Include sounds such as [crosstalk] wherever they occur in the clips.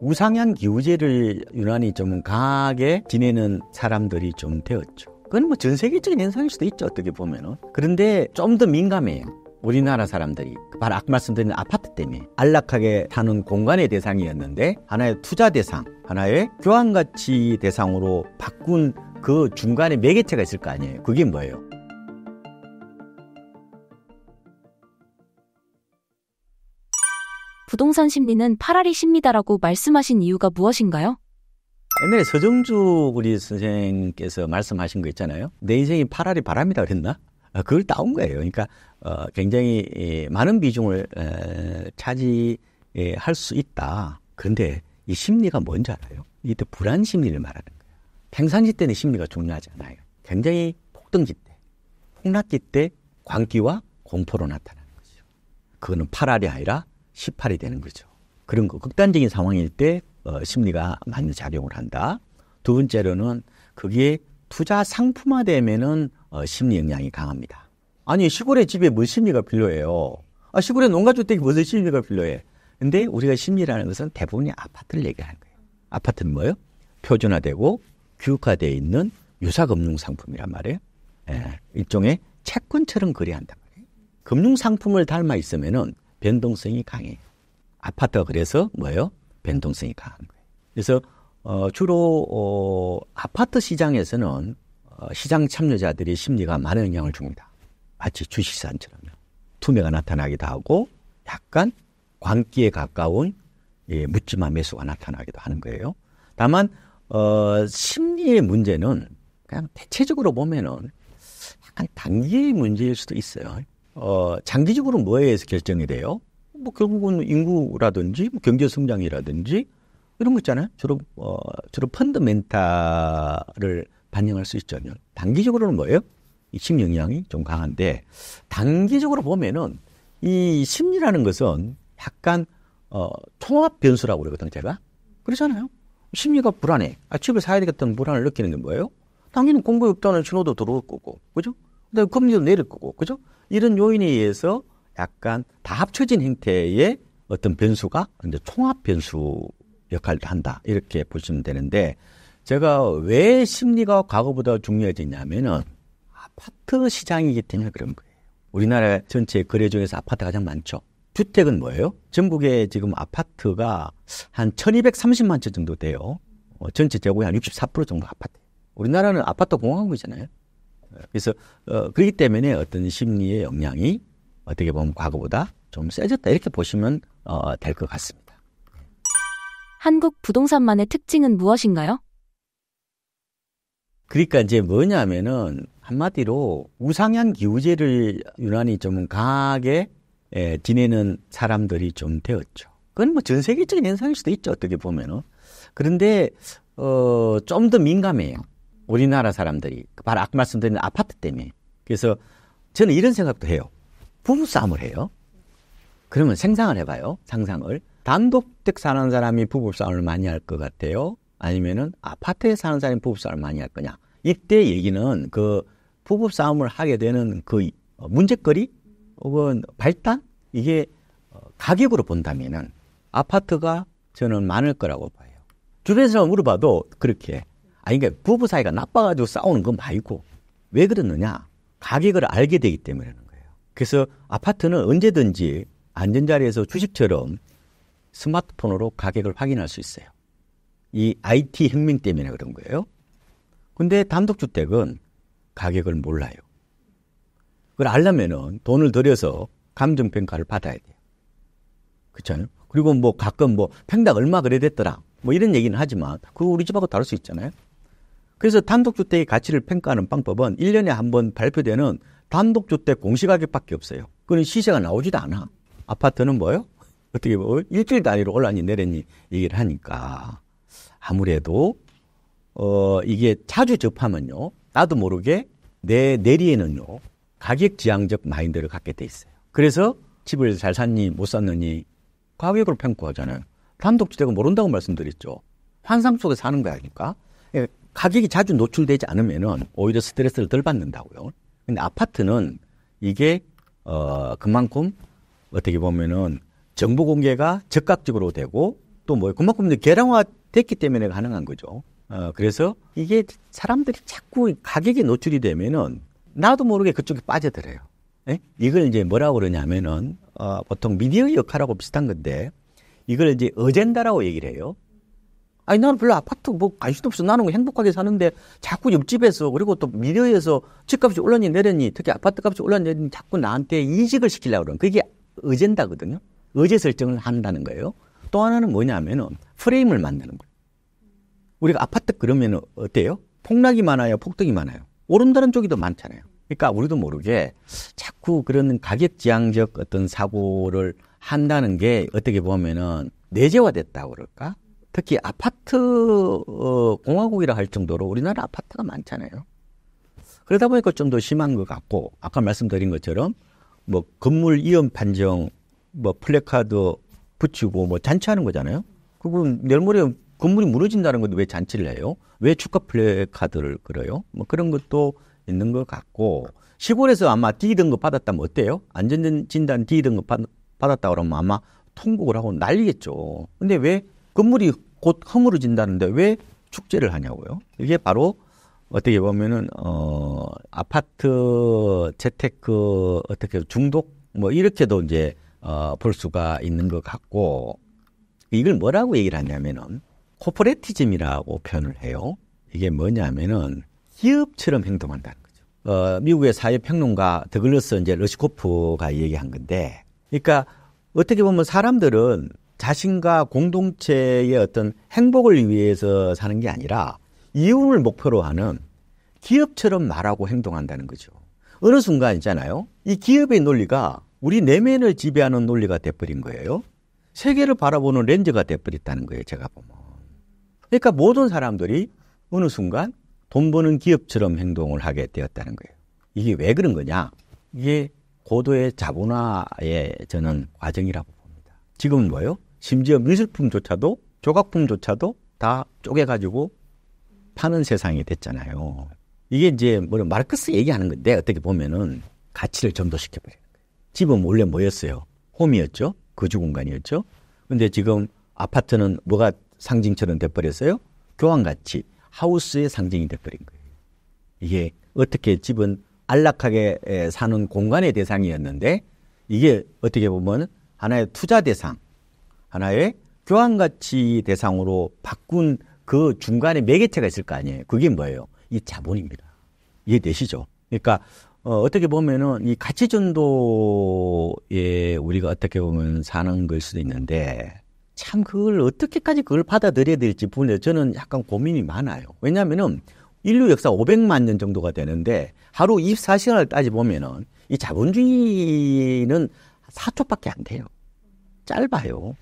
우상향 기우제를 유난히 좀 강하게 지내는 사람들이 좀 되었죠. 그건 뭐 전 세계적인 현상일 수도 있죠, 어떻게 보면은. 그런데 좀 더 민감해요. 우리나라 사람들이 바로 아까 말씀드린 아파트 때문에 안락하게 사는 공간의 대상이었는데 하나의 투자 대상, 하나의 교환 가치 대상으로 바꾼 그 중간에 매개체가 있을 거 아니에요. 그게 뭐예요? 부동산 심리는 파라리 심리다라고 말씀하신 이유가 무엇인가요? 옛날에 서정주 우리 선생께서 말씀하신 거 있잖아요. 내 인생이 파라리 바람이다 그랬나? 아, 그걸 따온 거예요. 그러니까 어, 굉장히 많은 비중을 차지할 수 있다. 그런데 이 심리가 뭔지 알아요? 이때 불안 심리를 말하는 거예요. 평상시 때는 심리가 중요하지 않아요. 굉장히 폭등기 때, 폭락기 때 광기와 공포로 나타나는 거죠. 그거는 파라리 아니라 18이 되는 거죠. 그런 거 극단적인 상황일 때 어, 심리가 많이 작용을 한다. 두 번째로는 그게 투자 상품화되면은 어, 심리 영향이 강합니다. 아니 시골에 집에 뭔 뭐 심리가 필요해요? 아, 시골에 농가주택이 무슨 심리가 필요해? 근데 우리가 심리라는 것은 대부분이 아파트를 얘기하는 거예요. 아파트는 뭐예요? 표준화되고 규격화되어 있는 유사금융상품이란 말이에요. 예, 일종의 채권처럼 거래한단 말이에요. 금융상품을 닮아 있으면은 변동성이 강해요. 아파트가 그래서 뭐예요? 변동성이 강한 거예요. 그래서 어, 주로 어, 아파트 시장에서는 어, 시장 참여자들의 심리가 많은 영향을 줍니다. 마치 주식산처럼요 투매가 나타나기도 하고 약간 광기에 가까운 예, 묻지마 매수가 나타나기도 하는 거예요. 다만 어, 심리의 문제는 그냥 대체적으로 보면은 약간 단기의 문제일 수도 있어요. 어, 장기적으로 뭐에 의해서 결정이 돼요? 뭐 결국은 인구라든지 뭐 경제 성장이라든지 이런 거 있잖아요. 주로 어, 주로 펀드멘탈을 반영할 수있잖아요 단기적으로는 뭐예요? 이심 영향이 좀 강한데 단기적으로 보면은 이 심리라는 것은 약간 어, 통합 변수라고 그러거든요. 제가 그러잖아요. 심리가 불안해. 아, 집을 사야 되겠다는 불안을 느끼는 게 뭐예요? 당연히 공부에 없다는 신호도 들어올 거고, 그죠? 근데 금리도 내릴 거고, 그죠? 이런 요인에 의해서 약간 다 합쳐진 형태의 어떤 변수가 이제 총합 변수 역할도 한다 이렇게 보시면 되는데 제가 왜 심리가 과거보다 중요해졌냐면은 아파트 시장이기 때문에 그런 거예요. 우리나라 전체 거래 중에서 아파트 가장 많죠. 주택은 뭐예요? 전국에 지금 아파트가 한 1230만 채 정도 돼요. 어, 전체 재고의 한 64% 정도 아파트. 우리나라는 아파트 공화국이잖아요. 그래서 어, 그렇기 때문에 어떤 심리의 영향이 어떻게 보면 과거보다 좀 세졌다 이렇게 보시면 어, 될 것 같습니다. 한국 부동산만의 특징은 무엇인가요? 그러니까 이제 뭐냐면은 한마디로 우상향 기우제를 유난히 좀 강하게 예, 지내는 사람들이 좀 되었죠. 그건 뭐 전 세계적인 현상일 수도 있죠 어떻게 보면은 그런데 어, 좀 더 민감해요. 우리나라 사람들이 바로 아까 말씀드린 아파트 때문에 그래서 저는 이런 생각도 해요. 부부싸움을 해요. 그러면 생상을 해봐요. 상상을. 단독택 사는 사람이 부부싸움을 많이 할 것 같아요. 아니면은 아파트에 사는 사람이 부부싸움을 많이 할 거냐. 이때 얘기는 그 부부싸움을 하게 되는 그 문제거리 혹은 발단? 이게 어, 가격으로 본다면은 아파트가 저는 많을 거라고 봐요. 주변 사람 물어봐도 그렇게 아니, 그러니까 부부 사이가 나빠가지고 싸우는 건 말고 왜 그러느냐? 가격을 알게 되기 때문이라는 거예요. 그래서 아파트는 언제든지 안전자리에서 주식처럼 스마트폰으로 가격을 확인할 수 있어요. 이 IT 혁명 때문에 그런 거예요. 근데 단독주택은 가격을 몰라요. 그걸 알려면은 돈을 들여서 감정평가를 받아야 돼요. 그렇잖아요. 그리고 뭐 가끔 뭐 평당 얼마 그래 됐더라. 뭐 이런 얘기는 하지만 그거 우리 집하고 다를 수 있잖아요. 그래서 단독주택의 가치를 평가하는 방법은 1년에 한 번 발표되는 단독주택 공시가격밖에 없어요. 그건 시세가 나오지도 않아. 아파트는 뭐요? [laughs] 어떻게 뭐 일주일 단위로 올라니 내렸니 얘기를 하니까 아무래도 어 이게 자주 접하면요. 나도 모르게 내 내리에는요. 가격 지향적 마인드를 갖게 돼 있어요. 그래서 집을 잘 샀니 못 샀느니 가격으로 평가하잖아요. 단독주택은 모른다고 말씀드렸죠. 환상 속에 사는 거 아닙니까? 예, 가격이 자주 노출되지 않으면은 오히려 스트레스를 덜 받는다고요. 근데 아파트는 이게 어 그만큼 어떻게 보면은 정보 공개가 즉각적으로 되고 또 뭐 그만큼 개량화 됐기 때문에 가능한 거죠. 어 그래서 이게 사람들이 자꾸 가격이 노출이 되면은 나도 모르게 그쪽에 빠져들어요. 예? 이걸 이제 뭐라고 그러냐면은 어 보통 미디어의 역할하고 비슷한 건데 이걸 이제 어젠다라고 얘기를 해요. 아니 나는 별로 아파트 뭐 관심도 없어 나는 행복하게 사는데 자꾸 옆집에서 그리고 또미래에서 집값이 올랐니 내렸니 특히 아파트값이 올랐니 내렸니 자꾸 나한테 이직을 시키려고 그러는 그게 의젠다거든요 의제 설정을 한다는 거예요 또 하나는 뭐냐면은 프레임을 만드는 거예요 우리가 아파트 그러면 어때요 폭락이 많아요 폭등이 많아요 오른다는 쪽이 더 많잖아요 그러니까 우리도 모르게 자꾸 그런 가격 지향적 어떤 사고를 한다는 게 어떻게 보면은 내재화됐다고 그럴까 특히 아파트 어, 공화국이라 할 정도로 우리나라 아파트가 많잖아요. 그러다 보니까 좀 더 심한 것 같고 아까 말씀드린 것처럼 뭐 건물 이음 판정 뭐 플래카드 붙이고 뭐 잔치하는 거잖아요. 그럼 내일 모레 건물이 무너진다는 것도 왜 잔치를 해요? 왜 축하 플래카드를 그려요? 뭐 그런 것도 있는 것 같고 시골에서 아마 D 등급 받았다면 어때요? 안전진단 D 등급 받았다 그러면 아마 통곡을 하고 난리겠죠. 근데 왜 건물이 곧 허물어진다는데 왜 축제를 하냐고요? 이게 바로 어떻게 보면은 어 아파트 재테크 어떻게 중독 뭐 이렇게도 이제 어볼 수가 있는 것 같고 이걸 뭐라고 얘기를 하냐면은 코퍼레티즘이라고 표현을 해요. 이게 뭐냐면은 기업처럼 행동한다는 거죠. 어 미국의 사회 평론가 더글러스 이제 러시코프가 얘기한 건데 그러니까 어떻게 보면 사람들은 자신과 공동체의 어떤 행복을 위해서 사는 게 아니라 이윤을 목표로 하는 기업처럼 말하고 행동한다는 거죠. 어느 순간 있잖아요. 이 기업의 논리가 우리 내면을 지배하는 논리가 돼버린 거예요. 세계를 바라보는 렌즈가 돼버렸다는 거예요. 제가 보면. 그러니까 모든 사람들이 어느 순간 돈 버는 기업처럼 행동을 하게 되었다는 거예요. 이게 왜 그런 거냐? 이게 고도의 자본화의 저는 과정이라고 봅니다. 지금은 뭐요? 예 심지어 미술품조차도 조각품조차도 다 쪼개가지고 파는 세상이 됐잖아요. 이게 이제 뭐 마르크스 얘기하는 건데 어떻게 보면은 가치를 점도시켜버려요 집은 원래 뭐였어요? 홈이었죠. 거주 공간이었죠. 근데 지금 아파트는 뭐가 상징처럼 돼버렸어요? 교환가치, 하우스의 상징이 돼버린 거예요. 이게 어떻게 집은 안락하게 사는 공간의 대상이었는데 이게 어떻게 보면 하나의 투자 대상, 하나의 교환 가치 대상으로 바꾼 그 중간에 매개체가 있을 거 아니에요. 그게 뭐예요? 이 자본입니다. 이해되시죠? 그러니까 어, 어떻게 보면은 이 가치 전도에 우리가 어떻게 보면 사는 걸 수도 있는데 참 그걸 어떻게까지 그걸 받아들여야 될지 분에 저는 약간 고민이 많아요. 왜냐면은 인류 역사 500만 년 정도가 되는데 하루 24시간을 따지 보면은 이 자본주의는 4초밖에 안 돼요. 짧아요.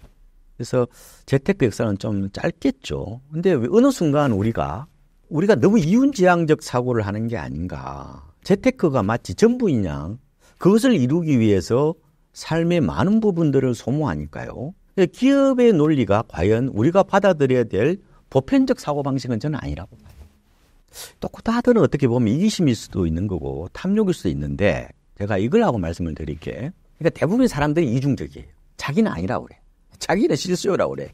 그래서 재테크 역사는 좀 짧겠죠. 근데 어느 순간 우리가 우리가 너무 이윤지향적 사고를 하는 게 아닌가. 재테크가 마치 전부인 양 그것을 이루기 위해서 삶의 많은 부분들을 소모하니까요. 기업의 논리가 과연 우리가 받아들여야 될 보편적 사고방식은 저는 아니라고 봐요. 또 다들은 어떻게 보면 이기심일 수도 있는 거고 탐욕일 수도 있는데 제가 이걸 하고 말씀을 드릴게. 그러니까 대부분 사람들이 이중적이에요. 자기는 아니라고 그래. 자기네 실수요라고 그래.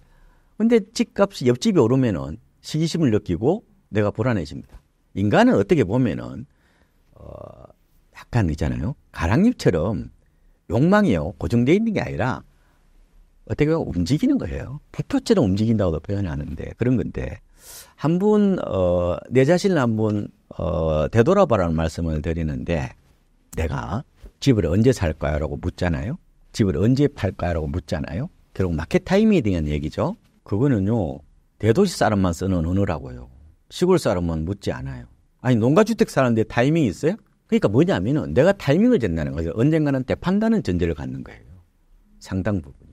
근데 집값이 옆집이 오르면은 시기심을 느끼고 내가 불안해집니다. 인간은 어떻게 보면은 어 약간 있잖아요. 가랑잎처럼 욕망이요 고정되어 있는 게 아니라 어떻게 보면 움직이는 거예요. 부표처럼 움직인다고도 표현하는데 그런 건데 한분어내 자신을 한분 어, 되돌아봐라는 말씀을 드리는데 내가 집을 언제 살 거야라고 묻잖아요. 집을 언제 팔 거야라고 묻잖아요. 결국 마켓 타이밍에 대한 얘기죠. 그거는요, 대도시 사람만 쓰는 언어라고요. 시골 사람은 묻지 않아요. 아니, 농가주택 사는데 타이밍이 있어요? 그러니까 뭐냐면은 내가 타이밍을 잰다는 거죠. 언젠가는 대판다는 전제를 갖는 거예요. 상당 부분이.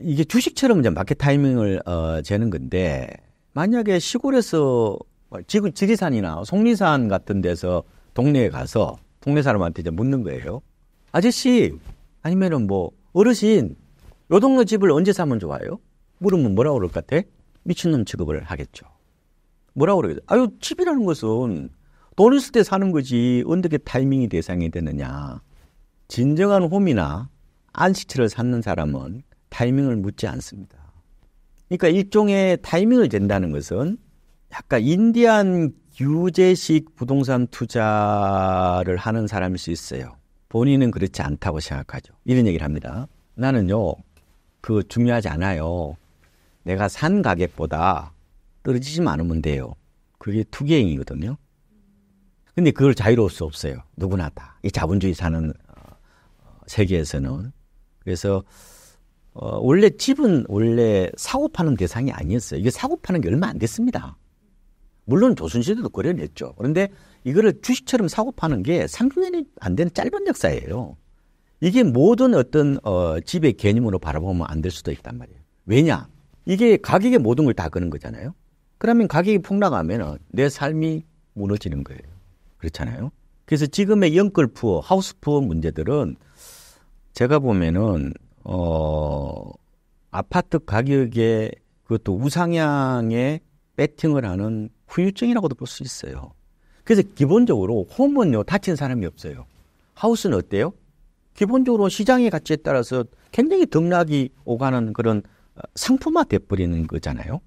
이게 주식처럼 이제 마켓 타이밍을 어, 재는 건데 만약에 시골에서 지금 지리산이나 속리산 같은 데서 동네에 가서 동네 사람한테 이제 묻는 거예요. 아저씨 아니면은 뭐 어르신 요 동네 집을 언제 사면 좋아요? 물으면 뭐라고 그럴 것 같아? 미친놈 취급을 하겠죠. 뭐라고 그러겠죠? 아유, 집이라는 것은 돈 있을 때 사는 거지 어떻게 타이밍이 대상이 되느냐. 진정한 홈이나 안식처를 찾는 사람은 타이밍을 묻지 않습니다. 그러니까 일종의 타이밍을 잰다는 것은 약간 인디안 규제식 부동산 투자를 하는 사람일 수 있어요. 본인은 그렇지 않다고 생각하죠. 이런 얘기를 합니다. 나는요, 그 중요하지 않아요. 내가 산 가격보다 떨어지지 않으면 돼요. 그게 투기행이거든요 근데 그걸 자유로울 수 없어요. 누구나 다. 이 자본주의 사는 어, 세계에서는. 그래서 어, 원래 집은 원래 사고 파는 대상이 아니었어요. 이게 사고 파는 게 얼마 안 됐습니다. 물론 조선시대도 거려냈죠. 그런데 이거를 주식처럼 사고 파는 게 30년이 안 되는 짧은 역사예요. 이게 모든 어떤 어, 집의 개념으로 바라보면 안 될 수도 있단 말이에요. 왜냐? 이게 가격의 모든 걸다 거는 거잖아요. 그러면 가격이 폭락하면 내 삶이 무너지는 거예요. 그렇잖아요. 그래서 지금의 영끌푸하우스푸 문제들은 제가 보면은 어 아파트 가격에 그것도 우상향에 배팅을 하는 후유증이라고도 볼 수 있어요. 그래서 기본적으로 홈은요 다친 사람이 없어요. 하우스는 어때요? 기본적으로 시장의 가치에 따라서 굉장히 등락이 오가는 그런 어, 상품화 돼버리는 거잖아요.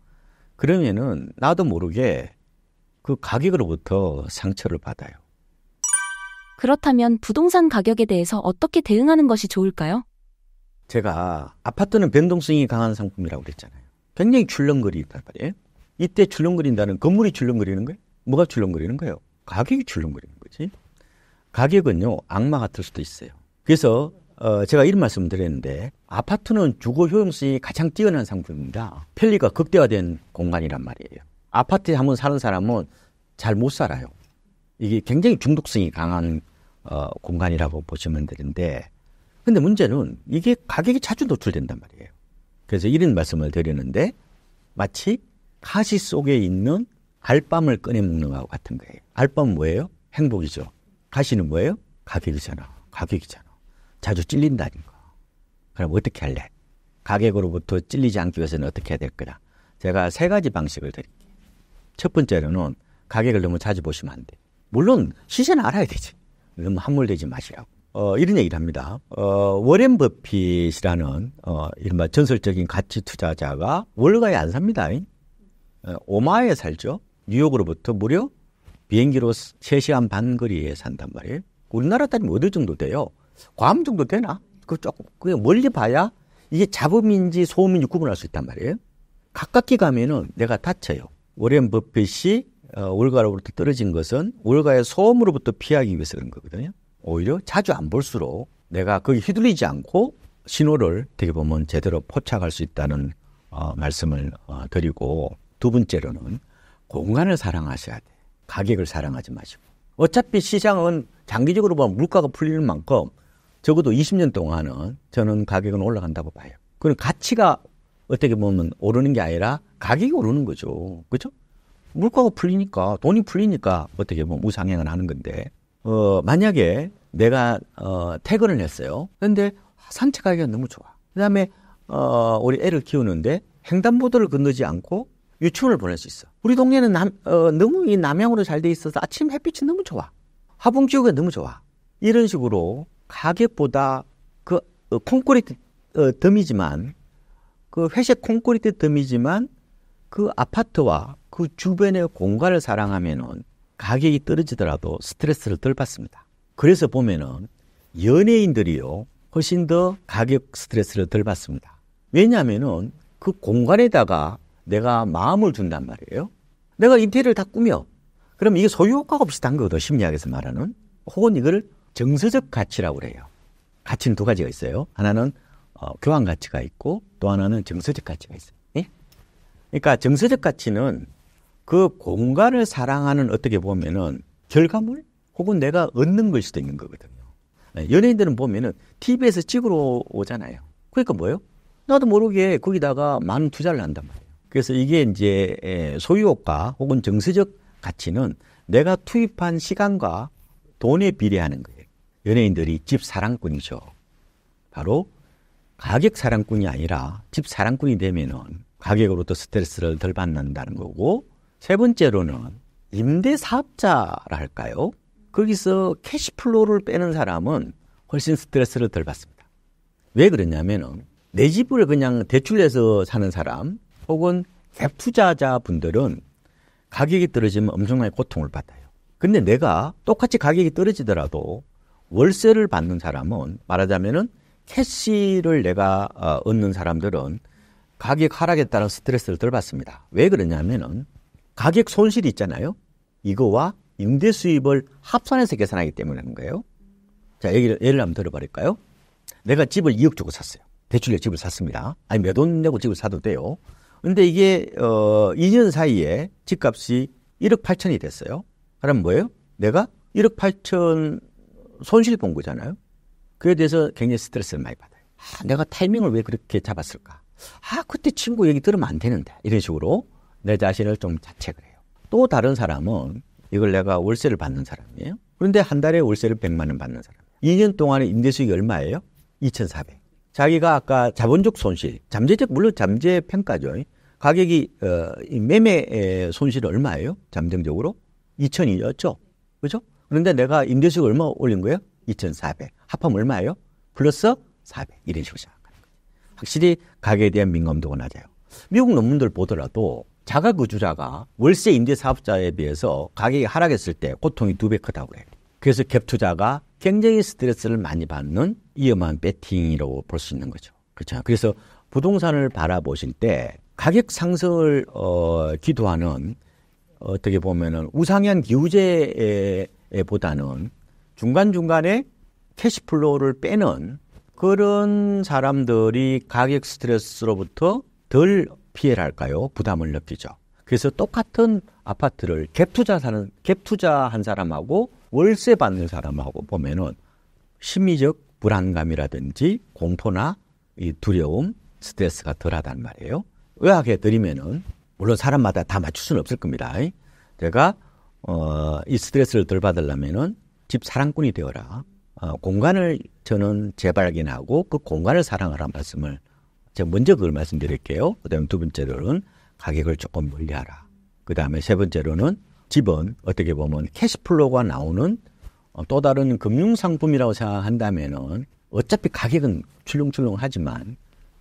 그러면은 나도 모르게 그 가격으로부터 상처를 받아요. 그렇다면 부동산 가격에 대해서 어떻게 대응하는 것이 좋을까요? 제가 아파트는 변동성이 강한 상품이라고 그랬잖아요. 굉장히 출렁거리단 말이에요. 이때 출렁거린다는 건물이 출렁거리는 거예요? 뭐가 출렁거리는 거예요? 가격이 출렁거리는 거지. 가격은요, 악마 같을 수도 있어요. 그래서 어, 제가 이런 말씀을 드렸는데 아파트는 주거 효용성이 가장 뛰어난 상품입니다. 편리가 극대화된 공간이란 말이에요. 아파트에 한번 사는 사람은 잘 못 살아요. 이게 굉장히 중독성이 강한 어, 공간이라고 보시면 되는데 근데 문제는 이게 가격이 자주 노출된단 말이에요. 그래서 이런 말씀을 드리는데 마치 가시 속에 있는 알밤을 꺼내 먹는 것 같은 거예요. 알밤은 뭐예요? 행복이죠. 가시는 뭐예요? 가격이잖아. 가격이잖아. 자주 찔린다는 거. 그럼 어떻게 할래? 가격으로부터 찔리지 않기 위해서는 어떻게 해야 될 거다. 제가 세 가지 방식을 드릴게요. 첫 번째로는 가격을 너무 자주 보시면 안 돼. 물론 시세는 알아야 되지. 너무 함몰되지 마시라고. 어, 이런 얘기를 합니다. 어, 워렌 버핏이라는 어, 이른바 전설적인 가치 투자자가 월가에 안 삽니다. 어, 오마에 살죠. 뉴욕으로부터 무려 비행기로 세시간반 거리에 산단 말이에요. 우리나라 따지면 어느 정도 돼요? 과음 정도 되나? 그 조금 그 멀리 봐야 이게 잡음인지 소음인지 구분할 수 있단 말이에요. 가깝게 가면은 내가 다쳐요. 워렌 버핏이 어, 올가로부터 떨어진 것은 올가의 소음으로부터 피하기 위해서 그런 거거든요. 오히려 자주 안 볼수록 내가 거기 휘둘리지 않고 신호를 되게 보면 제대로 포착할 수 있다는 어, 말씀을 어, 드리고 두 번째로는 공간을 사랑하셔야 돼. 가격을 사랑하지 마시고. 어차피 시장은 장기적으로 보면 물가가 풀리는 만큼 적어도 20년 동안은 저는 가격은 올라간다고 봐요. 그럼 그러니까 가치가 어떻게 보면 오르는 게 아니라 가격이 오르는 거죠. 그죠? 물가가 풀리니까 돈이 풀리니까 어떻게 보면 우상향을 하는 건데 어 만약에 내가 어 퇴근을 했어요. 그런데 산책하기가 너무 좋아. 그다음에 어 우리 애를 키우는데 횡단보도를 건너지 않고 유치원을 보낼 수 있어. 우리 동네는 남, 어, 너무 이 남향으로 잘 돼 있어서 아침 햇빛이 너무 좋아. 하봉 지역이 너무 좋아. 이런 식으로 가격보다 그 어, 콘크리트 어, 덤이지만 그 회색 콘크리트 덤이지만 그 아파트와 그 주변의 공간을 사랑하면은 가격이 떨어지더라도 스트레스를 덜 받습니다. 그래서 보면은 연예인들이요 훨씬 더 가격 스트레스를 덜 받습니다. 왜냐하면은 그 공간에다가 내가 마음을 준단 말이에요. 내가 인테리어를 다 꾸며. 그럼 이게 소유 효과가 비슷한 거거든 심리학에서 말하는. 혹은 이걸 정서적 가치라고 그래요. 가치는 두 가지가 있어요. 하나는 어, 교환 가치가 있고 또 하나는 정서적 가치가 있어요. 예? 그러니까 정서적 가치는 그 공간을 사랑하는 어떻게 보면은 결과물 혹은 내가 얻는 걸 수도 있는 거거든요. 예, 연예인들은 보면은 TV에서 찍으러 오잖아요. 그러니까 뭐예요? 나도 모르게 거기다가 많은 투자를 한단 말이에요. 그래서 이게 이제 예, 소유효과 혹은 정서적 가치는 내가 투입한 시간과 돈에 비례하는 거예요. 연예인들이 집 사랑꾼이죠. 바로 가격 사랑꾼이 아니라 집 사랑꾼이 되면은 가격으로도 스트레스를 덜 받는다는 거고 세 번째로는 임대 사업자랄까요? 거기서 캐시플로우를 빼는 사람은 훨씬 스트레스를 덜 받습니다. 왜 그러냐면은 내 집을 그냥 대출해서 사는 사람 혹은 갭투자자 분들은 가격이 떨어지면 엄청나게 고통을 받아요. 근데 내가 똑같이 가격이 떨어지더라도 월세를 받는 사람은 말하자면은 캐시를 내가 어, 얻는 사람들은 가격 하락에 따른 스트레스를 덜 받습니다. 왜 그러냐면은 가격 손실이 있잖아요. 이거와 임대 수입을 합산해서 계산하기 때문에 그 거예요. 자, 얘기를, 예를 한번 들어버릴까요? 내가 집을 2억 주고 샀어요. 대출로 집을 샀습니다. 아니, 몇 원 내고 집을 사도 돼요. 근데 이게, 어, 2년 사이에 집값이 1억 8천이 됐어요. 그면 뭐예요? 내가 1억 8천 손실 본 거잖아요. 그에 대해서 굉장히 스트레스를 많이 받아요. 아, 내가 타이밍을 왜 그렇게 잡았을까? 아, 그때 친구 얘기 들으면 안 되는데. 이런 식으로 내 자신을 좀 자책을 해요. 또 다른 사람은 이걸 내가 월세를 받는 사람이에요. 그런데 한 달에 월세를 100만 원 받는 사람. 2년 동안에 임대 수익이 얼마예요? 2,400. 자기가 아까 자본적 손실, 잠재적 물론 잠재 평가죠. 가격이 어, 매매 손실이 얼마예요? 잠정적으로 2,000이었죠. 그죠? 그런데 내가 임대수익 얼마 올린 거예요? 2,400. 합하면 얼마예요? 플러스 400. 이런 식으로 시작하는 거예요. 확실히 가격에 대한 민감도가 낮아요. 미국 논문들 보더라도 자가구주자가 월세 임대사업자에 비해서 가격이 하락했을 때 고통이 두 배 크다고 해요 그래서 갭투자가 굉장히 스트레스를 많이 받는 위험한 베팅이라고 볼 수 있는 거죠. 그렇죠. 그래서 부동산을 바라보실 때 가격 상승을 어, 기도하는 어떻게 보면은 우상향 기우제에 보다는 중간중간에 캐시플로우를 빼는 그런 사람들이 가격 스트레스로부터 덜 피해를 할까요? 부담을 느끼죠. 그래서 똑같은 아파트를 갭 투자 사는, 갭 투자한 사람하고 월세 받는 사람하고 보면은 심리적 불안감이라든지 공포나 이 두려움, 스트레스가 덜하단 말이에요. 의학에 드리면은 물론 사람마다 다 맞출 수는 없을 겁니다. 제가 어, 이 스트레스를 덜 받으려면은 집 사랑꾼이 되어라. 어, 공간을 저는 재발견하고 그 공간을 사랑하라 말씀을 제가 먼저 그걸 말씀드릴게요. 그다음에 두 번째로는 가격을 조금 멀리하라. 그다음에 세 번째로는 집은 어떻게 보면 캐시플로우가 나오는 어, 또 다른 금융 상품이라고 생각한다면은 어차피 가격은 출렁출렁하지만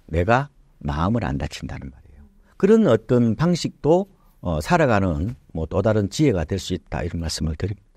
내가 마음을 안 다친다는 말이에요. 그런 어떤 방식도 어, 살아가는 뭐또 다른 지혜가 될 수 있다 이런 말씀을 드립니다.